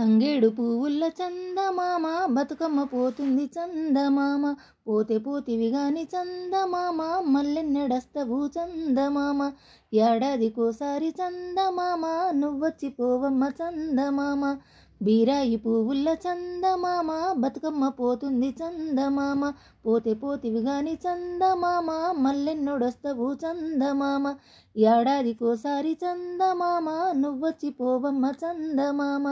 తంగేడు పువ్వుల్ల చందమామ బతుకమ్మ పోతుంది చందమామ పోతే పోతివి గాని చందమామ మల్లెన్నడస్తవు చందమామ ఏడాదికోసారి చందమామ నువ్వొచ్చి పోవమ్మ చందమామ బీరాయి పువ్వుల్ల చందమామ బతుకమ్మ పోతుంది చందమామ పోతే పోతివి గాని చందమామ మల్లెన్నడొస్తవు చందమామ ఏడాదికోసారి చందమామ నువ్వొచ్చి పోవమ్మ చందమామ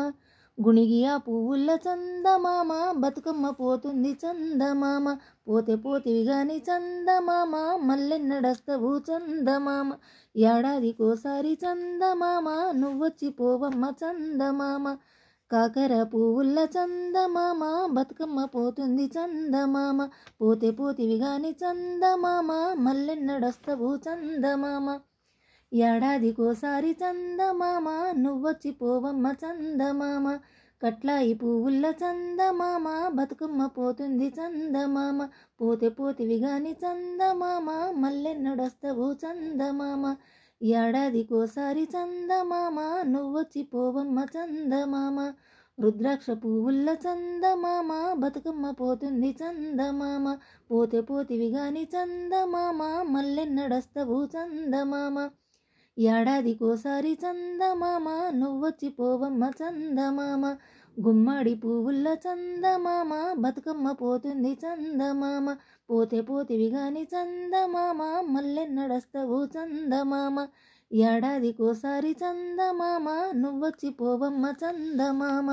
గుణిగియా పువ్వుల చందమామ బతుకమ్మ పోతుంది చందమామ పోతే పోతివి గాని చందమామ మల్లెన్నడస్తవు చందమామ ఏడాదికోసారి చందమామ నువ్వొచ్చి పోవమ్మ చందమామ కాకర పువ్వుల చందమామ బతుకమ్మ పోతుంది చందమామ పోతే పోతివి గాని చందమామ మల్లెన్నడస్తవు చందమామ ఏడాదికోసారి చందమామ నువ్వొచ్చి పోవమ్మ చందమామ కట్లాయి పువ్వుల చందమామ బతుకమ్మ పోతుంది చందమామ పోతే పోతివి గాని చందమామ మల్లెన్నడొస్తవు చందమామ ఏడాదికోసారి చందమామ నువ్వొచ్చి పోవమ్మ చందమామ రుద్రాక్ష పువ్వుల చందమామ బతుకమ్మ పోతుంది చందమామ పోతే పోతివి గాని చందమామ మల్లెన్నడొస్తవు చందమామ ఏడాదికోసారి చందమామ నువ్వొచ్చి పోవమ్మ చందమామ గుమ్మడి పువ్వుల్ల చందమామ బతుకమ్మ పోతుంది చందమామ పోతే పోతివి గాని చందమామ మల్లెన్నడస్తవు చందమామ ఏడాదికోసారి చందమామ నువ్వొచ్చి పోవమ్మ చందమామ